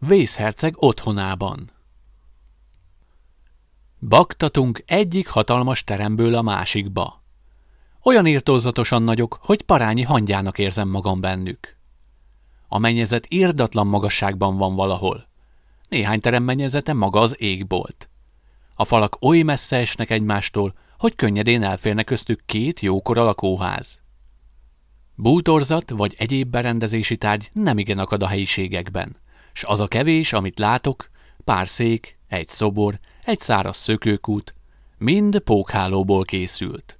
Vészherceg otthonában. Baktatunk egyik hatalmas teremből a másikba. Olyan írtózatosan nagyok, hogy parányi hangyának érzem magam bennük. A mennyezet írdatlan magasságban van valahol. Néhány terem mennyezete maga az égbolt. A falak oly messze esnek egymástól, hogy könnyedén elférne köztük két jókora lakóház. Bútorzat vagy egyéb berendezési tárgy nemigen akad a helyiségekben – s az a kevés, amit látok, pár szék, egy szobor, egy száraz szökőkút, mind pókhálóból készült.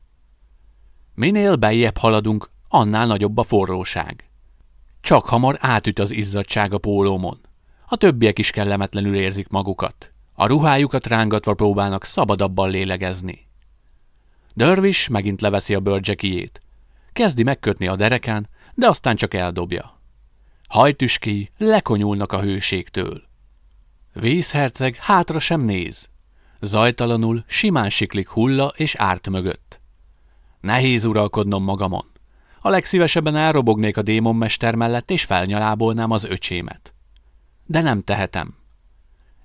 Minél bejjebb haladunk, annál nagyobb a forróság. Csak hamar átüt az izzadság a pólómon. A többiek is kellemetlenül érzik magukat. A ruhájukat rángatva próbálnak szabadabban lélegezni. Dörvis megint leveszi a bőrcsekijét. Kezdi megkötni a derekán, de aztán csak eldobja. Hajtüskéi lekonyulnak a hőségtől. Vészherceg hátra sem néz. Zajtalanul simán siklik hulla és árt mögött. Nehéz uralkodnom magamon. A legszívesebben elrobognék a démonmester mellett, és felnyalábolnám az öcsémet. De nem tehetem.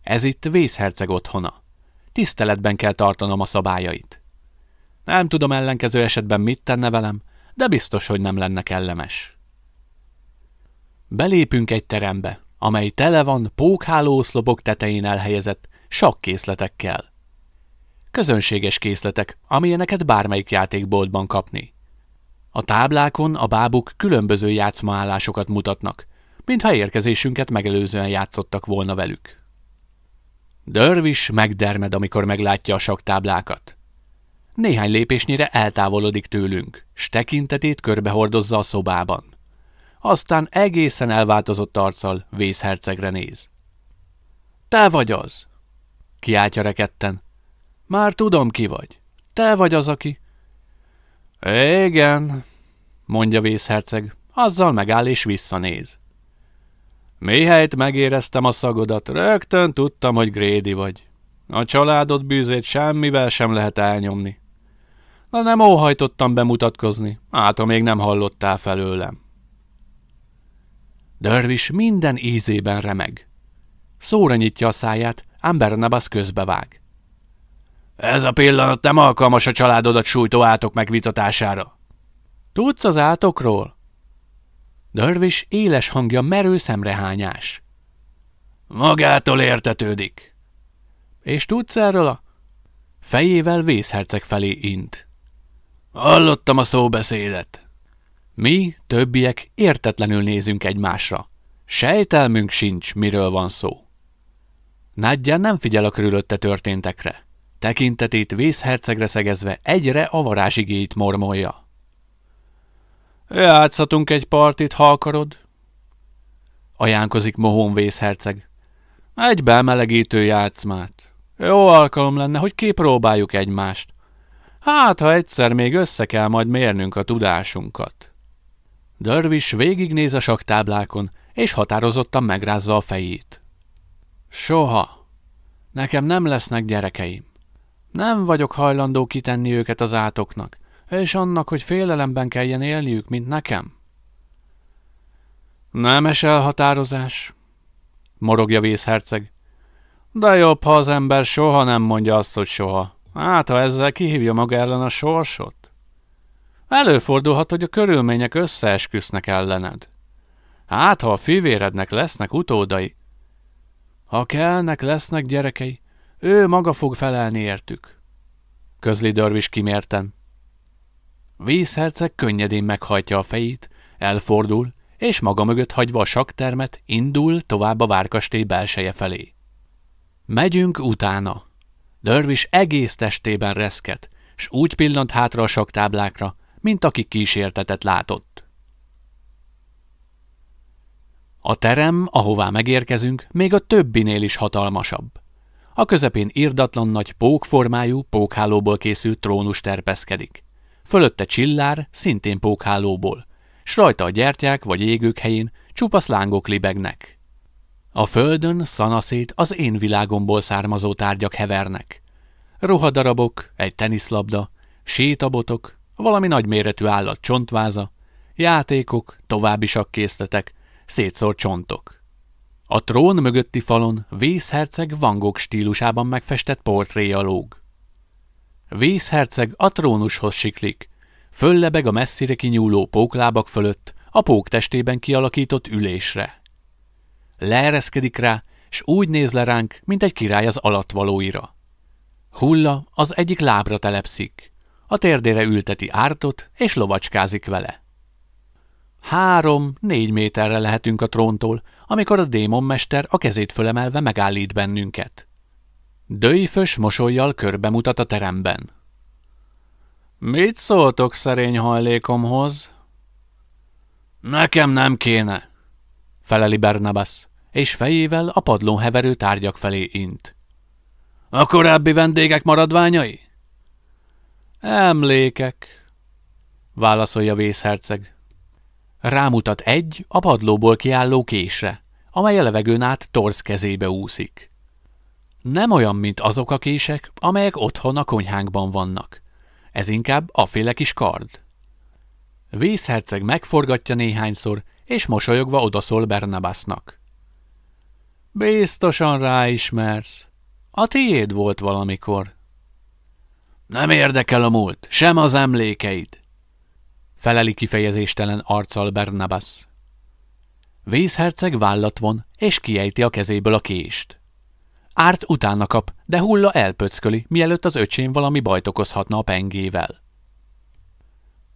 Ez itt vészherceg otthona. Tiszteletben kell tartanom a szabályait. Nem tudom ellenkező esetben mit tenne velem, de biztos, hogy nem lenne kellemes. Belépünk egy terembe, amely tele van pókhálószlobok tetején elhelyezett sakkészletekkel. Közönséges készletek, amilyeneket bármelyik játékboltban kapni. A táblákon a bábuk különböző játszmaállásokat mutatnak, mintha érkezésünket megelőzően játszottak volna velük. Dörvis megdermed, amikor meglátja a saktáblákat. Néhány lépésnyire eltávolodik tőlünk, s tekintetét körbehordozza a szobában aztán egészen elváltozott arccal vészhercegre néz. Te vagy az! Kiáltja rekedten. Már tudom, ki vagy. Te vagy az, aki... Igen, mondja vészherceg, azzal megáll és visszanéz. Mihelyt megéreztem a szagodat, rögtön tudtam, hogy Grédi vagy. A családod bűzét semmivel sem lehet elnyomni. Na nem óhajtottam bemutatkozni, hát még nem hallottál felőlem. Dörvis minden ízében remeg. Szóra nyitja a száját, ám Barnabas közbevág. Ez a pillanat nem alkalmas a családodat sújtó átok megvitatására. Tudsz az átokról? Dörvis éles hangja merő szemrehányás. Magától értetődik. És tudsz erről a... Fejével vészherceg felé int. Hallottam a szóbeszédet. Mi, többiek értetlenül nézünk egymásra. Sejtelmünk sincs, miről van szó. Nagyja nem figyel a körülötte történtekre. Tekintetét vészhercegre szegezve egyre a varázsigéit mormolja. Játszhatunk egy partit, ha akarod? Ajánkozik mohón vészherceg. Egy bemelegítő játszmát. Jó alkalom lenne, hogy kipróbáljuk egymást. Hát, ha egyszer még össze kell majd mérnünk a tudásunkat. Dörvis végignéz a saktáblákon, és határozottan megrázza a fejét. Soha. Nekem nem lesznek gyerekeim. Nem vagyok hajlandó kitenni őket az átoknak, és annak, hogy félelemben kelljen élniük, mint nekem. Nemes elhatározás, morogja vészherceg. De jobb, ha az ember soha nem mondja azt, hogy soha. Hát, ha ezzel kihívja maga ellen a sorsot. Előfordulhat, hogy a körülmények összeesküsznek ellened. Hát, ha a fivérednek lesznek utódai. Ha kellnek, lesznek gyerekei, ő maga fog felelni értük. Közli Dörvis kimérten. Vízherceg könnyedén meghajtja a fejét, elfordul, és maga mögött hagyva a saktermet, indul tovább a várkastély belseje felé. Megyünk utána. Dörvis egész testében reszket, s úgy pillant hátra a saktáblákra, mint aki kísértetet látott. A terem, ahová megérkezünk, még a többinél is hatalmasabb. A közepén irdatlan nagy pókformájú, pókhálóból készült trónus terpeszkedik. Fölötte csillár, szintén pókhálóból, s rajta a gyertyák vagy égők helyén csupasz lángok libegnek. A földön szanaszét az én világomból származó tárgyak hevernek. Ruhadarabok, egy teniszlabda, sétabotok, valami nagyméretű állat csontváza, játékok, további sakkészletek, szétszór csontok. A trón mögötti falon vészherceg vangok stílusában megfestett portréja lóg. Vészherceg a trónushoz siklik, föllebeg a messzire kinyúló póklábak fölött, a pók testében kialakított ülésre. Leereszkedik rá, s úgy néz le ránk, mint egy király az alatvalóira. Hulla az egyik lábra telepszik a térdére ülteti ártot és lovacskázik vele. Három-négy méterre lehetünk a tróntól, amikor a démonmester a kezét fölemelve megállít bennünket. Döjfös mosolyjal mutat a teremben. Mit szóltok szerény hajlékomhoz? Nekem nem kéne, feleli Bernabas, és fejével a padlón heverő tárgyak felé int. A korábbi vendégek maradványai? Emlékek, válaszolja vészherceg. Rámutat egy a padlóból kiálló késre, amely a levegőn át torz kezébe úszik. Nem olyan, mint azok a kések, amelyek otthon a konyhánkban vannak. Ez inkább féle kis kard. Vészherceg megforgatja néhányszor, és mosolyogva odaszól Bernabásznak. Biztosan ráismersz. A tiéd volt valamikor. Nem érdekel a múlt, sem az emlékeid. Feleli kifejezéstelen arccal Bernabas. Vészherceg vállat von, és kiejti a kezéből a kést. Árt utána kap, de hulla elpöcköli, mielőtt az öcsém valami bajt okozhatna a pengével.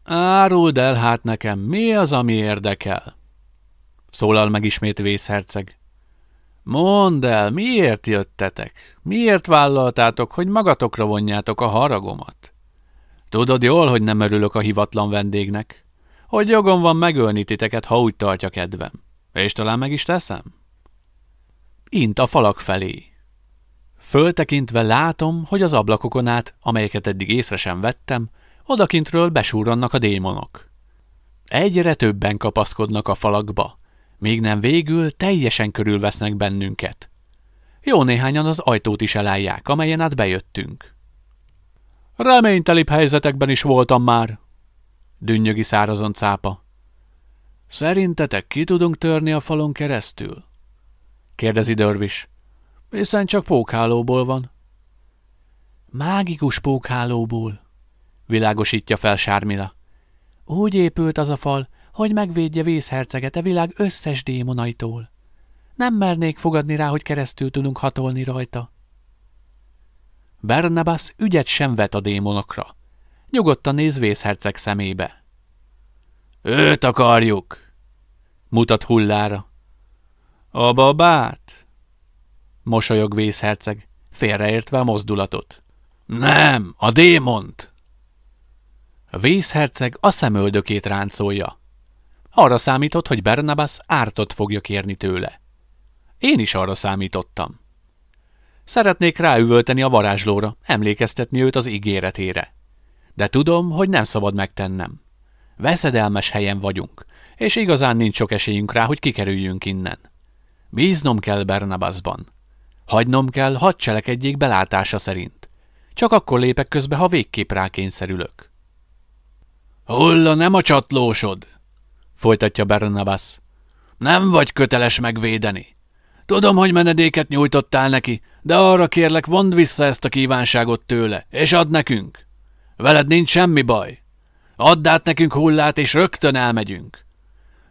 Áruld el hát nekem, mi az, ami érdekel? Szólal meg ismét vészherceg. Mondd el, miért jöttetek? Miért vállaltátok, hogy magatokra vonjátok a haragomat? Tudod jól, hogy nem örülök a hivatlan vendégnek. Hogy jogom van megölni titeket, ha úgy tartja kedvem. És talán meg is teszem? Int a falak felé. Föltekintve látom, hogy az ablakokon át, amelyeket eddig észre sem vettem, odakintről besúrannak a démonok. Egyre többen kapaszkodnak a falakba, még nem végül teljesen körülvesznek bennünket. Jó néhányan az ajtót is elállják, amelyen át bejöttünk. Reménytelibb helyzetekben is voltam már, dünnyögi szárazon cápa. Szerintetek ki tudunk törni a falon keresztül? kérdezi Dörvis. Hiszen csak pókhálóból van. Mágikus pókhálóból, világosítja fel Sármila. Úgy épült az a fal, hogy megvédje vészherceget a e világ összes démonaitól. Nem mernék fogadni rá, hogy keresztül tudunk hatolni rajta. Bernabas ügyet sem vet a démonokra. Nyugodtan néz vészherceg szemébe. Őt akarjuk! Mutat hullára. A babát? Mosolyog vészherceg, félreértve a mozdulatot. Nem, a démont! A vészherceg a szemöldökét ráncolja. Arra számított, hogy Bernabas ártot fogja kérni tőle. Én is arra számítottam. Szeretnék ráüvölteni a varázslóra, emlékeztetni őt az ígéretére. De tudom, hogy nem szabad megtennem. Veszedelmes helyen vagyunk, és igazán nincs sok esélyünk rá, hogy kikerüljünk innen. Bíznom kell Bernabasban. Hagynom kell, hadd cselekedjék belátása szerint. Csak akkor lépek közbe, ha végképp rákényszerülök. Holla, nem a csatlósod! folytatja Bernabas. Nem vagy köteles megvédeni. Tudom, hogy menedéket nyújtottál neki, de arra kérlek, vond vissza ezt a kívánságot tőle, és add nekünk. Veled nincs semmi baj. Add át nekünk hullát, és rögtön elmegyünk.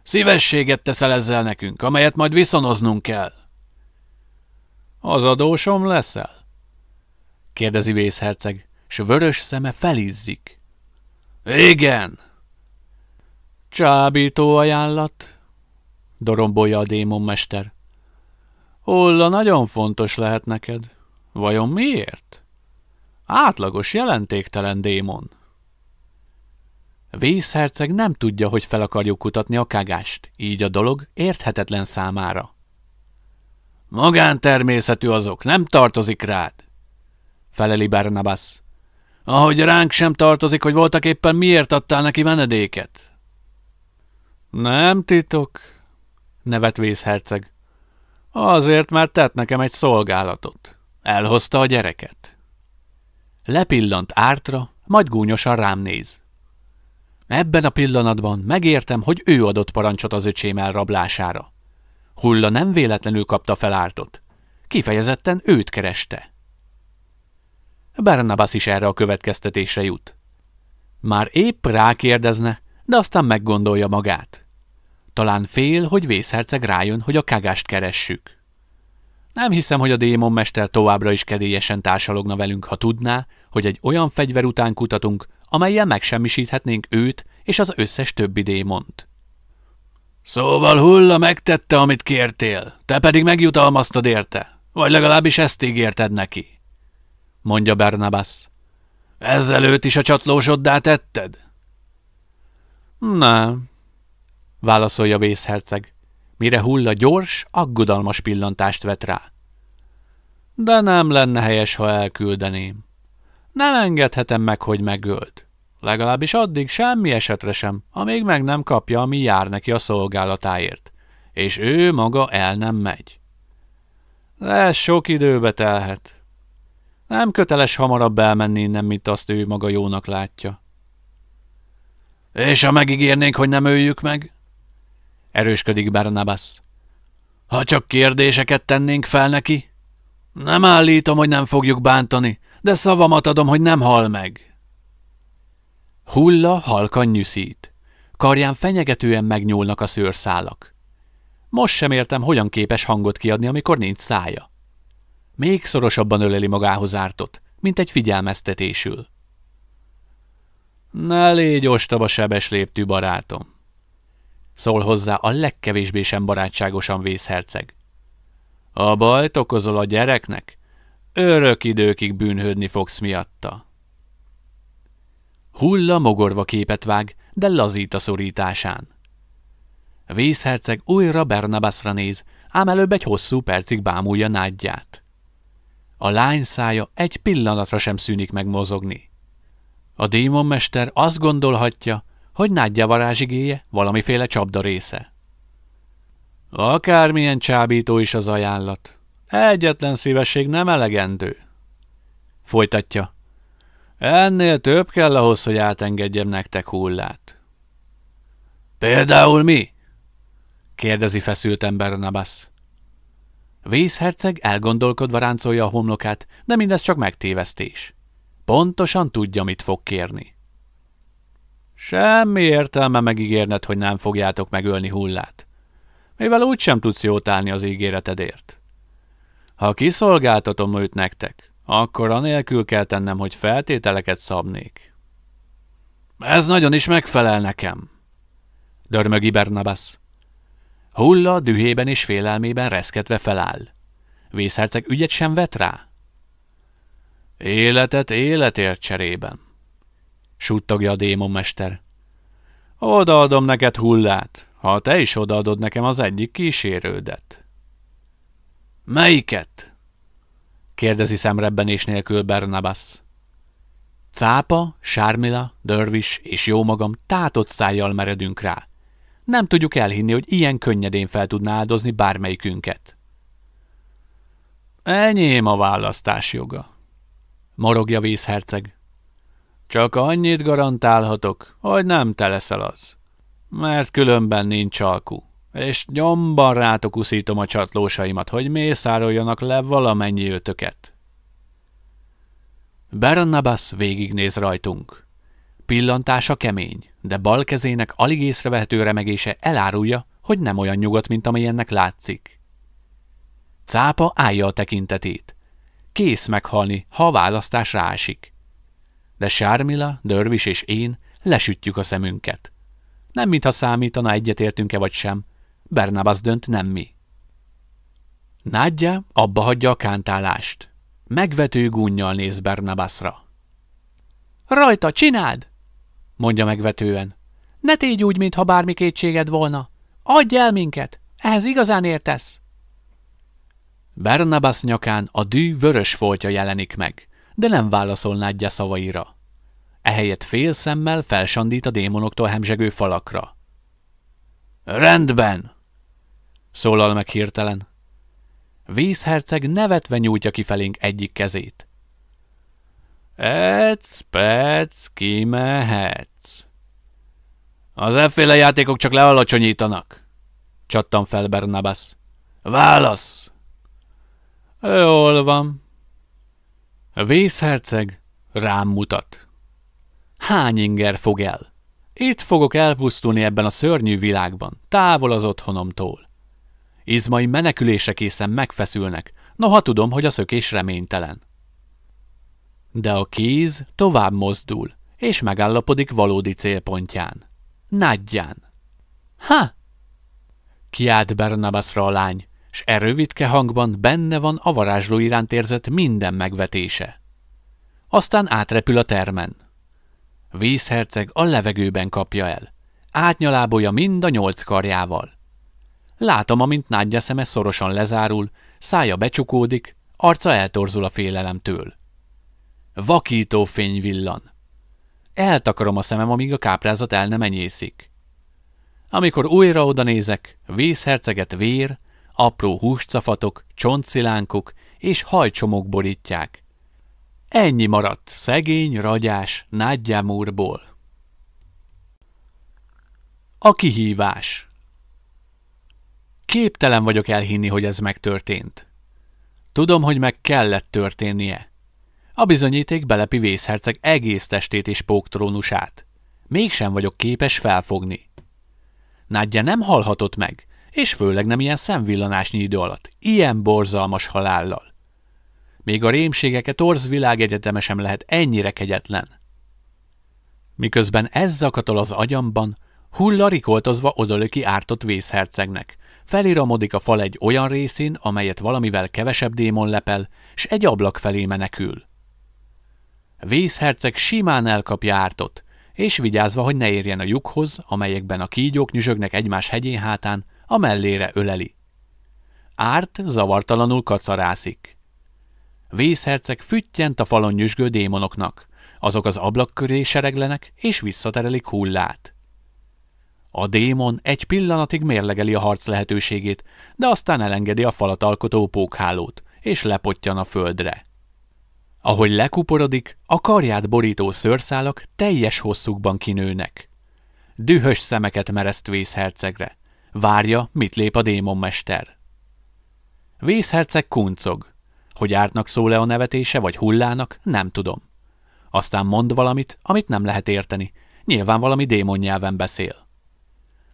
Szívességet teszel ezzel nekünk, amelyet majd viszonoznunk kell. Az adósom leszel? kérdezi vészherceg, s vörös szeme felizzik. Igen, Csábító ajánlat, dorombolja a démonmester. Olla nagyon fontos lehet neked. Vajon miért? Átlagos, jelentéktelen démon. Vészherceg nem tudja, hogy fel akarjuk kutatni a kagást, így a dolog érthetetlen számára. Magántermészetű azok, nem tartozik rád, feleli Barnabas. Ahogy ránk sem tartozik, hogy voltak éppen miért adtál neki menedéket. Nem titok, nevet vészherceg. Azért, mert tett nekem egy szolgálatot. Elhozta a gyereket. Lepillant ártra, majd gúnyosan rám néz. Ebben a pillanatban megértem, hogy ő adott parancsot az öcsém elrablására. Hulla nem véletlenül kapta fel ártot. Kifejezetten őt kereste. Bernabas is erre a következtetésre jut. Már épp rákérdezne, de aztán meggondolja magát. Talán fél, hogy vészherceg rájön, hogy a kágást keressük. Nem hiszem, hogy a démonmester továbbra is kedélyesen társalogna velünk, ha tudná, hogy egy olyan fegyver után kutatunk, amelyen megsemmisíthetnénk őt és az összes többi démont. Szóval Hulla megtette, amit kértél, te pedig megjutalmaztad érte, vagy legalábbis ezt ígérted neki, mondja Bernabas. Ezzel őt is a csatlósoddá tetted? Nem, válaszolja vészherceg, mire Hulla gyors, aggodalmas pillantást vet rá. De nem lenne helyes, ha elküldeném. Nem engedhetem meg, hogy megöld. Legalábbis addig semmi esetre sem, amíg meg nem kapja, ami jár neki a szolgálatáért. És ő maga el nem megy. De ez sok időbe telhet. Nem köteles hamarabb elmenni innen, mint azt ő maga jónak látja. És ha megígérnénk, hogy nem öljük meg? erősködik Barnabas. Ha csak kérdéseket tennénk fel neki? Nem állítom, hogy nem fogjuk bántani, de szavamat adom, hogy nem hal meg. Hulla halkan nyűszít. Karján fenyegetően megnyúlnak a szőrszálak. Most sem értem, hogyan képes hangot kiadni, amikor nincs szája. Még szorosabban öleli magához ártott, mint egy figyelmeztetésül. Ne légy ostaba sebes léptű barátom, szól hozzá a legkevésbé sem barátságosan vészherceg. A bajt okozol a gyereknek? Örök időkig bűnhődni fogsz miatta. Hulla mogorva képet vág, de lazít a szorításán. Vészherceg újra Bernabasra néz, ám előbb egy hosszú percig bámulja nádját. A lány szája egy pillanatra sem szűnik megmozogni. A démonmester azt gondolhatja, hogy Nádja varázsigéje valamiféle csapda része. Akármilyen csábító is az ajánlat, egyetlen szívesség nem elegendő. Folytatja. Ennél több kell ahhoz, hogy átengedjem nektek hullát. Például mi? kérdezi feszülten Nabasz. Vészherceg elgondolkodva ráncolja a homlokát, de mindez csak megtévesztés. Pontosan tudja, mit fog kérni. Semmi értelme megígérned, hogy nem fogjátok megölni hullát, mivel úgy sem tudsz jót állni az ígéretedért. Ha kiszolgáltatom őt nektek, akkor anélkül kell tennem, hogy feltételeket szabnék. Ez nagyon is megfelel nekem, dörmögi Bernabas. Hulla dühében és félelmében reszketve feláll. Vészherceg ügyet sem vet rá. Életet életért cserében suttogja a démonmester. Odaadom neked hullát, ha te is odaadod nekem az egyik kísérődet. Melyiket? kérdezi szemrebbenés nélkül Bernabas. Cápa, Sármila, Dörvis és jómagam tátott szájjal meredünk rá. Nem tudjuk elhinni, hogy ilyen könnyedén fel tudná áldozni bármelyikünket. Enyém a választás joga, morogja vészherceg. Csak annyit garantálhatok, hogy nem te leszel az. Mert különben nincs alkú, és nyomban rátok uszítom a csatlósaimat, hogy mészároljanak le valamennyi ötöket. Bernabas végignéz rajtunk. Pillantása kemény, de bal kezének alig észrevehető remegése elárulja, hogy nem olyan nyugodt, mint amilyennek látszik. Cápa állja a tekintetét. Kész meghalni, ha a választás ráesik de Sármila, Dörvis és én lesütjük a szemünket. Nem mintha számítana egyetértünk-e vagy sem, Bernabas dönt, nem mi. Nádja abba hagyja a kántálást. Megvető gúnyjal néz Bernabasra. Rajta, csináld! mondja megvetően. Ne tégy úgy, mintha bármi kétséged volna. Adj el minket, ehhez igazán értesz. Bernabas nyakán a dű vörös foltja jelenik meg, de nem válaszol Nádja szavaira. Ehelyett fél szemmel felsandít a démonoktól hemzsegő falakra. Rendben! szólal meg hirtelen. Vízherceg nevetve nyújtja kifelénk egyik kezét. Ecc, pec, kimehetsz. Az efféle játékok csak lealacsonyítanak, csattan fel Bernabas. Válasz! Jól van, a vészherceg rám mutat. Hány inger fog el? Itt fogok elpusztulni ebben a szörnyű világban, távol az otthonomtól. Izmai menekülése készen megfeszülnek, noha tudom, hogy a szökés reménytelen. De a kéz tovább mozdul, és megállapodik valódi célpontján. Nagyján. Ha! Kiált Bernabasra a lány, s e rövidke hangban benne van a varázsló iránt érzett minden megvetése. Aztán átrepül a termen. Vízherceg a levegőben kapja el. Átnyalábolja mind a nyolc karjával. Látom, amint nádja szeme szorosan lezárul, szája becsukódik, arca eltorzul a félelemtől. Vakító fény villan. Eltakarom a szemem, amíg a káprázat el nem enyészik. Amikor újra oda nézek, vészherceget vér, apró húscafatok, csontszilánkok és hajcsomok borítják. Ennyi maradt szegény, ragyás úrból. A kihívás Képtelen vagyok elhinni, hogy ez megtörtént. Tudom, hogy meg kellett történnie. A bizonyíték belepi vészherceg egész testét és póktrónusát. Mégsem vagyok képes felfogni. Nádja nem halhatott meg és főleg nem ilyen szemvillanásnyi idő alatt, ilyen borzalmas halállal. Még a rémségeket Orz világegyeteme sem lehet ennyire kegyetlen. Miközben ez zakatol az agyamban, hulla rikoltozva odalöki ártott vészhercegnek. Feliramodik a fal egy olyan részén, amelyet valamivel kevesebb démon lepel, s egy ablak felé menekül. Vészherceg simán elkapja ártot, és vigyázva, hogy ne érjen a lyukhoz, amelyekben a kígyók nyüzsögnek egymás hegyén hátán, a mellére öleli. Árt zavartalanul kacarászik. Vészherceg füttyent a falon nyüzsgő démonoknak, azok az ablak köré sereglenek és visszaterelik hullát. A démon egy pillanatig mérlegeli a harc lehetőségét, de aztán elengedi a falat alkotó pókhálót, és lepottyan a földre. Ahogy lekuporodik, a karját borító szőrszálak teljes hosszukban kinőnek. Dühös szemeket mereszt vészhercegre, Várja, mit lép a démonmester. Vészherceg kuncog. Hogy ártnak szól-e a nevetése, vagy hullának, nem tudom. Aztán mond valamit, amit nem lehet érteni. Nyilván valami démon nyelven beszél.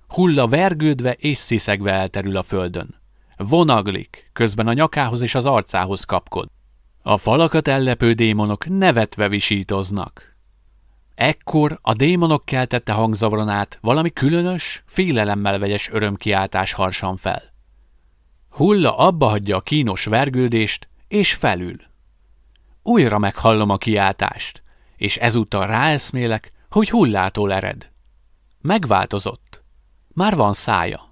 Hulla vergődve és sziszegve elterül a földön. Vonaglik, közben a nyakához és az arcához kapkod. A falakat ellepő démonok nevetve visítoznak. Ekkor a démonok keltette hangzavaron át valami különös, félelemmel vegyes örömkiáltás harsan fel. Hulla abba hagyja a kínos vergődést, és felül. Újra meghallom a kiáltást, és ezúttal ráeszmélek, hogy hullától ered. Megváltozott. Már van szája.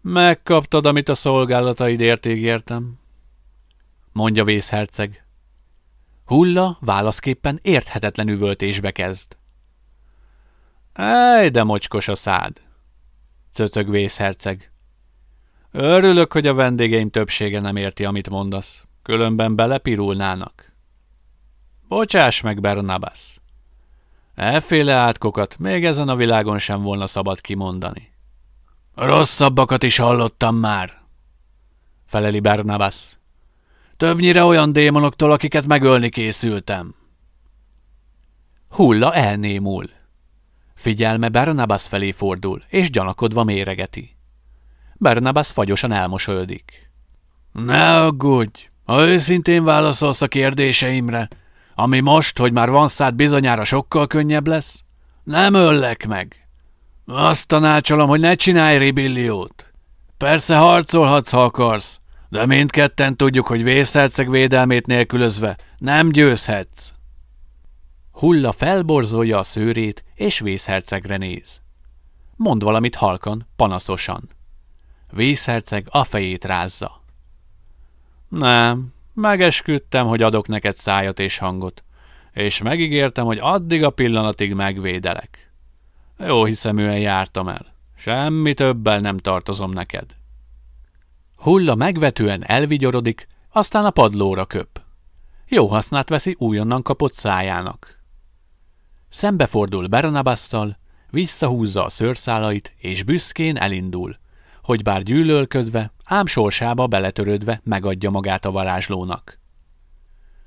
Megkaptad, amit a szolgálataid értékértem, mondja vészherceg. Hulla válaszképpen érthetetlen üvöltésbe kezd. Ej, de mocskos a szád! Cöcög vészherceg. Örülök, hogy a vendégeim többsége nem érti, amit mondasz. Különben belepirulnának. Bocsáss meg, Bernabas! Elféle átkokat még ezen a világon sem volna szabad kimondani. Rosszabbakat is hallottam már, feleli Bernabas. Többnyire olyan démonoktól, akiket megölni készültem. Hulla elnémul. Figyelme Barnabas felé fordul, és gyanakodva méregeti. Barnabas fagyosan elmosolyodik. Ne aggódj! Ha őszintén válaszolsz a kérdéseimre, ami most, hogy már van szád bizonyára sokkal könnyebb lesz, nem öllek meg. Azt tanácsolom, hogy ne csinálj ribilliót. Persze harcolhatsz, ha akarsz, de mindketten tudjuk, hogy vészherceg védelmét nélkülözve nem győzhetsz. Hulla felborzolja a szőrét, és vészhercegre néz. Mond valamit halkan, panaszosan. Vészherceg a fejét rázza. Nem, megesküdtem, hogy adok neked szájat és hangot, és megígértem, hogy addig a pillanatig megvédelek. Jó hiszeműen jártam el. Semmi többel nem tartozom neked. Hulla megvetően elvigyorodik, aztán a padlóra köp. Jó hasznát veszi újonnan kapott szájának. Szembefordul Bernabasszal, visszahúzza a szőrszálait, és büszkén elindul, hogy bár gyűlölködve, ám sorsába beletörődve megadja magát a varázslónak.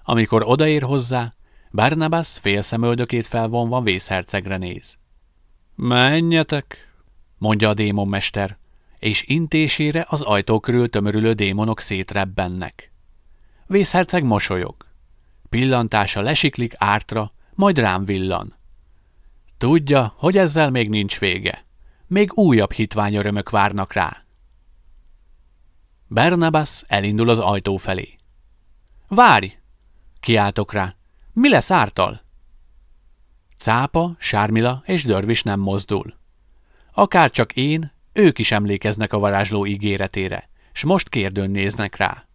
Amikor odaér hozzá, Barnabas félszemöldökét felvonva vészhercegre néz. – Menjetek! – mondja a démonmester és intésére az ajtó körül tömörülő démonok szétrebbennek. Vészherceg mosolyog. Pillantása lesiklik ártra, majd rám villan. Tudja, hogy ezzel még nincs vége. Még újabb örömök várnak rá. Bernabas elindul az ajtó felé. Várj! Kiáltok rá. Mi lesz ártal? Cápa, Sármila és Dörvis nem mozdul. Akár csak én, ők is emlékeznek a varázsló ígéretére, s most kérdőn néznek rá.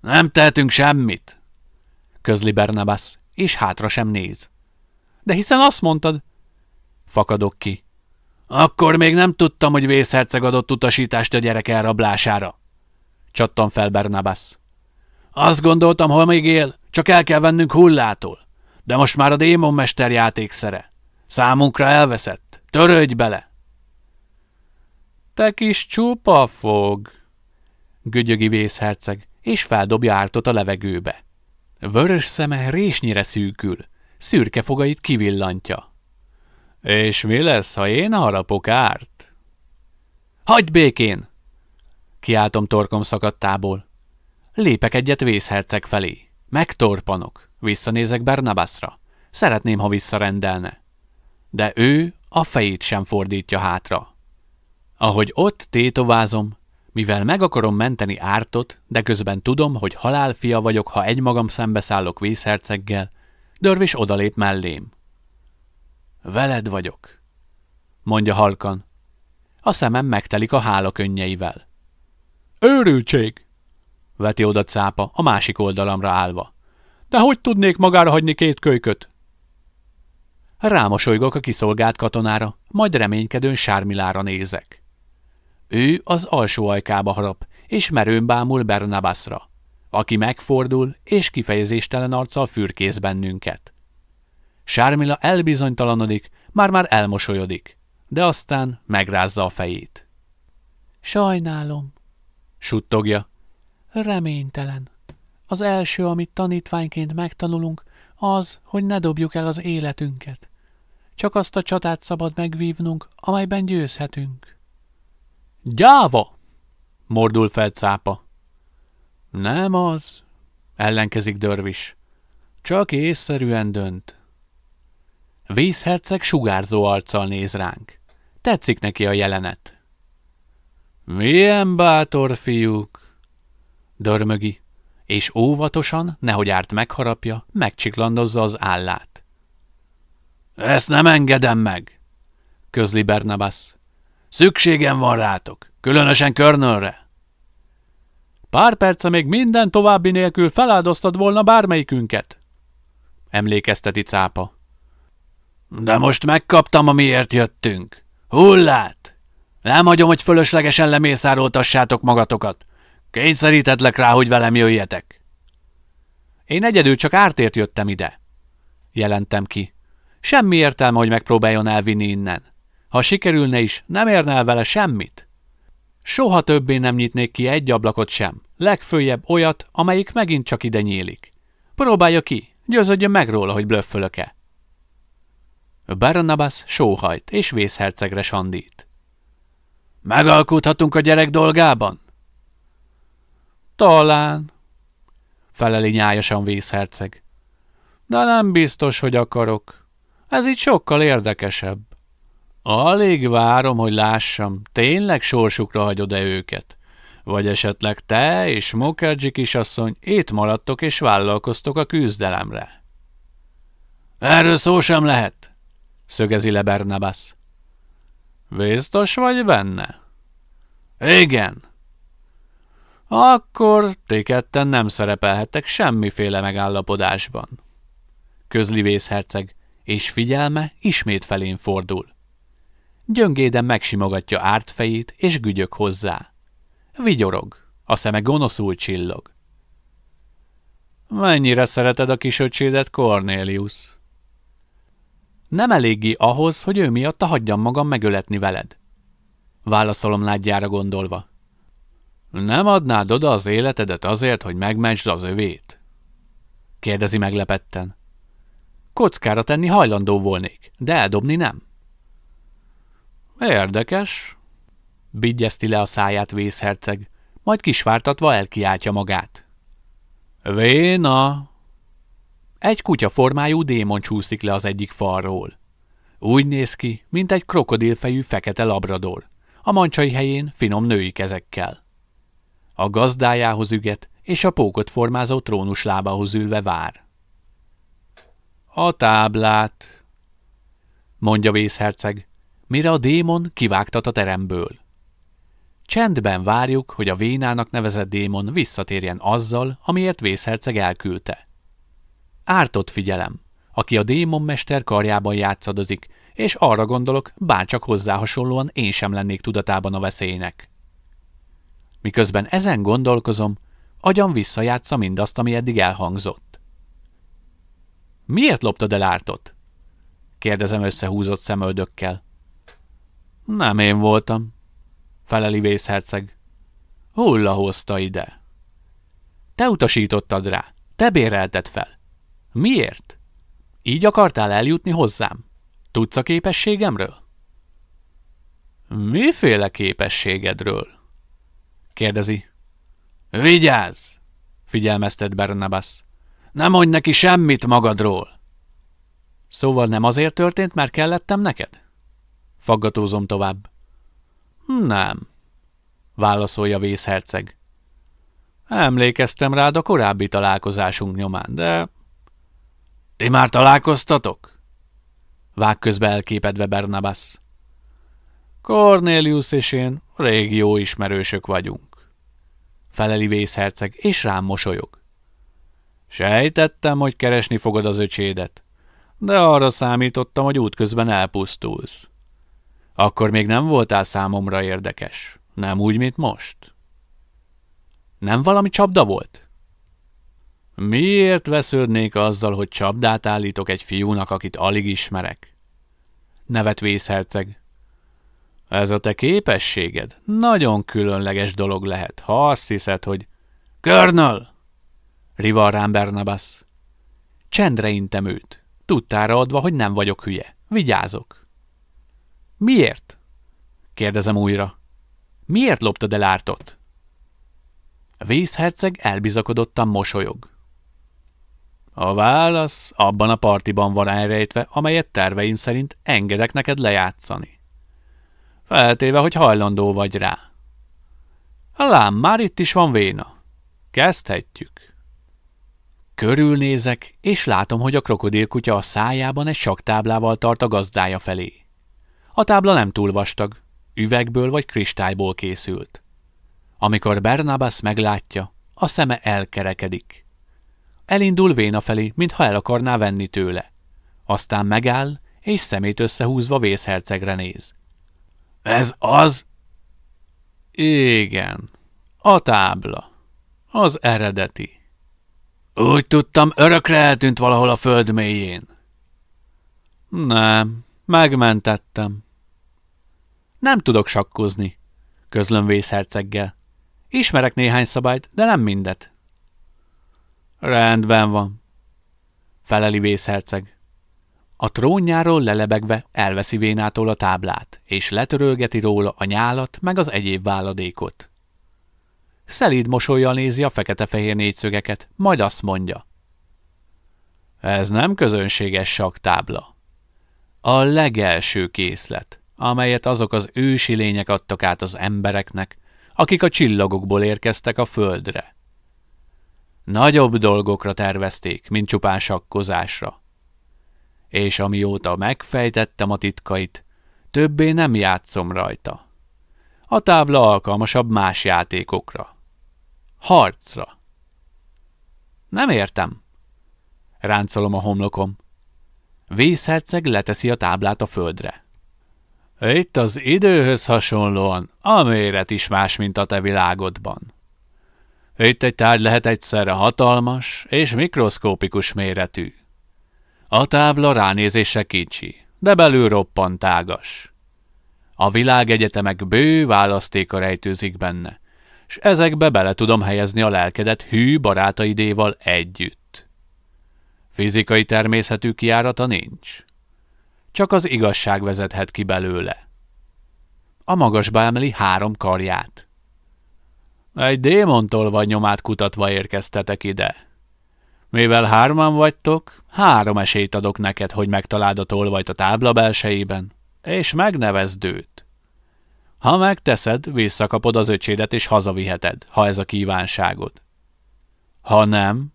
Nem tehetünk semmit, közli Bernabas, és hátra sem néz. De hiszen azt mondtad, fakadok ki. Akkor még nem tudtam, hogy vészherceg adott utasítást a gyerek elrablására, csattan fel Bernabas. Azt gondoltam, hol még él, csak el kell vennünk hullától. De most már a démonmester játékszere. Számunkra elveszett. Törődj bele! Te kis csupa fog! Gögyögi vészherceg, és feldobja ártot a levegőbe. Vörös szeme résnyire szűkül, szürke fogait kivillantja. És mi lesz, ha én harapok árt? Hagyj békén! Kiáltom torkom szakadtából. Lépek egyet vészherceg felé. Megtorpanok. Visszanézek Bernabasra. Szeretném, ha visszarendelne. De ő a fejét sem fordítja hátra. Ahogy ott tétovázom, mivel meg akarom menteni ártot, de közben tudom, hogy halálfia vagyok, ha egymagam szembeszállok vészherceggel, Dörvis odalép mellém. Veled vagyok, mondja halkan. A szemem megtelik a hála könnyeivel. Őrültség! veti oda cápa, a másik oldalamra állva. De hogy tudnék magára hagyni két kölyköt? Rámosolygok a kiszolgált katonára, majd reménykedőn Sármilára nézek. Ő az alsó ajkába harap, és merőn bámul Bernabasra, aki megfordul és kifejezéstelen arccal fürkész bennünket. Sármila elbizonytalanodik, már-már elmosolyodik, de aztán megrázza a fejét. Sajnálom, suttogja. Reménytelen. Az első, amit tanítványként megtanulunk, az, hogy ne dobjuk el az életünket. Csak azt a csatát szabad megvívnunk, amelyben győzhetünk. Gyáva! mordul fel cápa. Nem az, ellenkezik dörvis. Csak észszerűen dönt. Vízherceg sugárzó arccal néz ránk. Tetszik neki a jelenet. Milyen bátor fiúk! Dörmögi, és óvatosan, nehogy árt megharapja, megcsiklandozza az állát. Ezt nem engedem meg! közli Bernabas. Szükségem van rátok, különösen Körnölre. Pár perce még minden további nélkül feláldoztad volna bármelyikünket, emlékezteti cápa. De most megkaptam, amiért jöttünk. Hullát! Nem hagyom, hogy fölöslegesen lemészároltassátok magatokat. Kényszerítetlek rá, hogy velem jöjjetek. Én egyedül csak ártért jöttem ide, jelentem ki. Semmi értelme, hogy megpróbáljon elvinni innen. Ha sikerülne is, nem érne el vele semmit. Soha többé nem nyitnék ki egy ablakot sem, legfőjebb olyat, amelyik megint csak ide nyílik. Próbálja ki, győződjön meg róla, hogy blöffölöke. e Barnabas sóhajt és vészhercegre sandít. Megalkuthatunk a gyerek dolgában? Talán, feleli nyájasan vészherceg. De nem biztos, hogy akarok. Ez így sokkal érdekesebb. Alig várom, hogy lássam, tényleg sorsukra hagyod-e őket? Vagy esetleg te és Mokherji kisasszony itt maradtok és vállalkoztok a küzdelemre? Erről szó sem lehet, szögezi le Bernabas. Biztos vagy benne? Igen. Akkor ti ketten nem szerepelhettek semmiféle megállapodásban. Közli vészherceg, és figyelme ismét felén fordul. Gyöngéden megsimogatja árt fejét, és gügyök hozzá. Vigyorog, a szeme gonoszul csillog. Mennyire szereted a kisöcsédet, Cornelius? Nem eléggé ahhoz, hogy ő miatta hagyjam magam megöletni veled. Válaszolom lágyjára gondolva. Nem adnád oda az életedet azért, hogy megmentsd az övét? kérdezi meglepetten. Kockára tenni hajlandó volnék, de eldobni nem. Érdekes, bigyezti le a száját vészherceg, majd kisvártatva elkiáltja magát. Véna! Egy kutyaformájú démon csúszik le az egyik falról. Úgy néz ki, mint egy krokodilfejű fekete labrador, a mancsai helyén finom női kezekkel. A gazdájához üget, és a pókot formázó trónus lábahoz ülve vár. A táblát, mondja vészherceg, mire a démon kivágtat a teremből. Csendben várjuk, hogy a vénának nevezett démon visszatérjen azzal, amiért vészherceg elküldte. Ártott figyelem, aki a démonmester karjában játszadozik, és arra gondolok, bárcsak hozzá hasonlóan én sem lennék tudatában a veszélynek. Miközben ezen gondolkozom, agyam visszajátsza mindazt, ami eddig elhangzott. Miért loptad el ártot? kérdezem összehúzott szemöldökkel. Nem én voltam, feleli vészherceg. Hulla hozta ide. Te utasítottad rá, te bérelted fel. Miért? Így akartál eljutni hozzám? Tudsz a képességemről? Miféle képességedről? kérdezi. Vigyázz! figyelmeztet Bernabas. Nem mondj neki semmit magadról! Szóval nem azért történt, mert kellettem neked? Faggatózom tovább. Nem, válaszolja vészherceg. Emlékeztem rád a korábbi találkozásunk nyomán, de... Ti már találkoztatok? Vág közbe elképedve Bernabas. Cornelius és én rég jó ismerősök vagyunk. Feleli vészherceg, és rám mosolyog. Sejtettem, hogy keresni fogod az öcsédet, de arra számítottam, hogy útközben elpusztulsz. Akkor még nem voltál számomra érdekes. Nem úgy, mint most. Nem valami csapda volt? Miért vesződnék azzal, hogy csapdát állítok egy fiúnak, akit alig ismerek? Nevet vészherceg. Ez a te képességed nagyon különleges dolog lehet, ha azt hiszed, hogy... Körnöl! Rival rám Bernabas. Csendre intem őt, tudtára adva, hogy nem vagyok hülye. Vigyázok! Miért? kérdezem újra. Miért loptad el ártot? Vészherceg elbizakodottan mosolyog. A válasz abban a partiban van elrejtve, amelyet terveim szerint engedek neked lejátszani. Feltéve, hogy hajlandó vagy rá. Lám, már itt is van véna. Kezdhetjük. Körülnézek, és látom, hogy a krokodilkutya a szájában egy saktáblával tart a gazdája felé. A tábla nem túl vastag, üvegből vagy kristályból készült. Amikor Bernabas meglátja, a szeme elkerekedik. Elindul Véna felé, mintha el akarná venni tőle. Aztán megáll, és szemét összehúzva vészhercegre néz. – Ez az? – Igen, a tábla. Az eredeti. – Úgy tudtam, örökre eltűnt valahol a föld mélyén. – Nem, Megmentettem. Nem tudok sakkozni, közlöm vészherceggel. Ismerek néhány szabályt, de nem mindet. Rendben van, feleli vészherceg. A trónjáról lelebegve elveszi Vénától a táblát, és letörölgeti róla a nyálat meg az egyéb váladékot. Szelíd mosolyjal nézi a fekete-fehér négyszögeket, majd azt mondja. Ez nem közönséges saktábla. A legelső készlet, amelyet azok az ősi lények adtak át az embereknek, akik a csillagokból érkeztek a földre. Nagyobb dolgokra tervezték, mint csupán sakkozásra. És amióta megfejtettem a titkait, többé nem játszom rajta. A tábla alkalmasabb más játékokra. Harcra. Nem értem. Ráncolom a homlokom. Vészherceg leteszi a táblát a földre. Itt az időhöz hasonlóan a méret is más, mint a te világodban. Itt egy tárgy lehet egyszerre hatalmas és mikroszkópikus méretű. A tábla ránézése kicsi, de belül roppant tágas. A világegyetemek bő választéka rejtőzik benne, s ezekbe bele tudom helyezni a lelkedet hű barátaidéval együtt. Fizikai természetű kiárata nincs. Csak az igazság vezethet ki belőle. A magasba emeli három karját. Egy démontól vagy nyomát kutatva érkeztetek ide. Mivel hárman vagytok, három esélyt adok neked, hogy megtaláld a tolvajt a tábla belsejében, és megnevezd őt. Ha megteszed, visszakapod az öcsédet és hazaviheted, ha ez a kívánságod. Ha nem,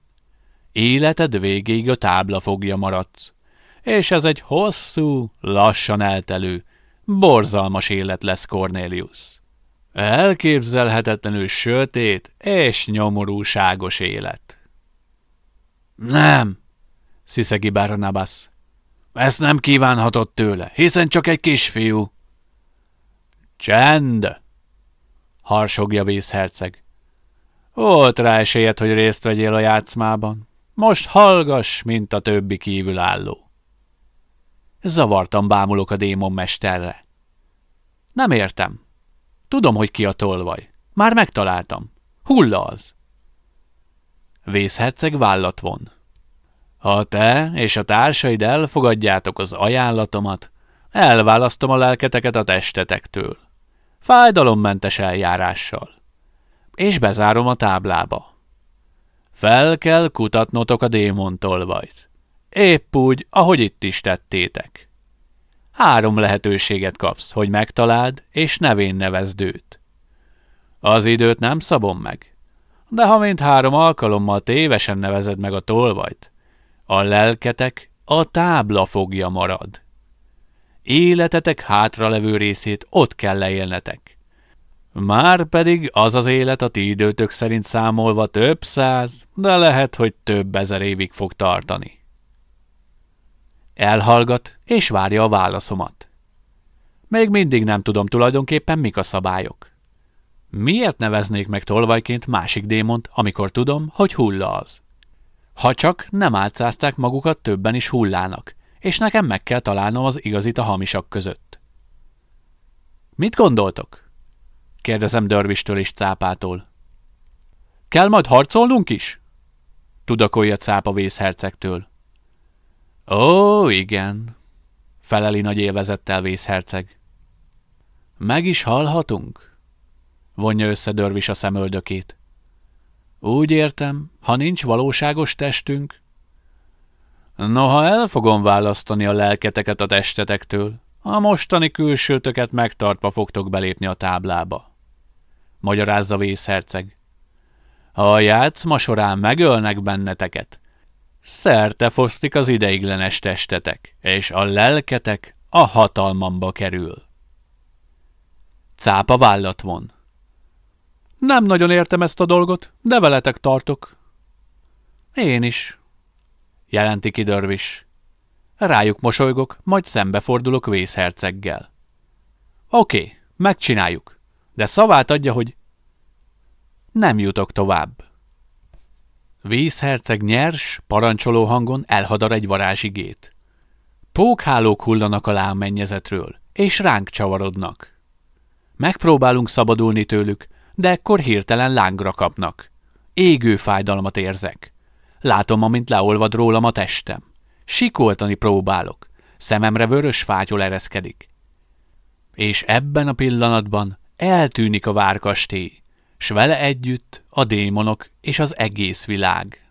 életed végéig a tábla fogja maradsz. És ez egy hosszú, lassan eltelő, borzalmas élet lesz Cornelius. Elképzelhetetlenül sötét és nyomorúságos élet. Nem, sziszegi Barnabas. Ezt nem kívánhatott tőle, hiszen csak egy kisfiú. Csend! harsogja vészherceg. Volt rá esélyed, hogy részt vegyél a játszmában. Most hallgass, mint a többi kívülálló. Zavartan bámulok a mesterre. Nem értem. Tudom, hogy ki a tolvaj. Már megtaláltam. Hulla az. Vészherceg vállat von. Ha te és a társaid elfogadjátok az ajánlatomat, elválasztom a lelketeket a testetektől. Fájdalommentes eljárással. És bezárom a táblába. Fel kell kutatnotok a démontolvajt. Épp úgy, ahogy itt is tettétek. Három lehetőséget kapsz, hogy megtaláld, és nevén nevezd őt. Az időt nem szabom meg, de ha mint három alkalommal tévesen nevezed meg a tolvajt, a lelketek a tábla fogja marad. Életetek hátralevő részét ott kell leélnetek. Már pedig az az élet a ti időtök szerint számolva több száz, de lehet, hogy több ezer évig fog tartani. Elhallgat és várja a válaszomat. Még mindig nem tudom tulajdonképpen, mik a szabályok. Miért neveznék meg tolvajként másik démont, amikor tudom, hogy hulla az? Ha csak nem álcázták magukat többen is hullának, és nekem meg kell találnom az igazit a hamisak között. Mit gondoltok? kérdezem Dörvistől és cápától. Kell majd harcolnunk is? Tudakolja cápa vészhercegtől. Ó, igen, feleli nagy élvezettel vészherceg. Meg is halhatunk? Vonja össze Dörvis a szemöldökét. Úgy értem, ha nincs valóságos testünk. Noha el fogom választani a lelketeket a testetektől, a mostani külsőtöket megtartva fogtok belépni a táblába magyarázza vészherceg. A játszma során megölnek benneteket. Szerte fosztik az ideiglenes testetek, és a lelketek a hatalmamba kerül. Cápa vállat von. Nem nagyon értem ezt a dolgot, de veletek tartok. Én is, jelenti ki Dörvis. Rájuk mosolygok, majd szembefordulok vészherceggel. Oké, megcsináljuk de szavát adja, hogy nem jutok tovább. Vészherceg nyers, parancsoló hangon elhadar egy varázsigét. Pókhálók hullanak a lámmennyezetről, és ránk csavarodnak. Megpróbálunk szabadulni tőlük, de ekkor hirtelen lángra kapnak. Égő fájdalmat érzek. Látom, amint leolvad rólam a testem. Sikoltani próbálok. Szememre vörös fátyol ereszkedik. És ebben a pillanatban eltűnik a várkastély, s vele együtt a démonok és az egész világ.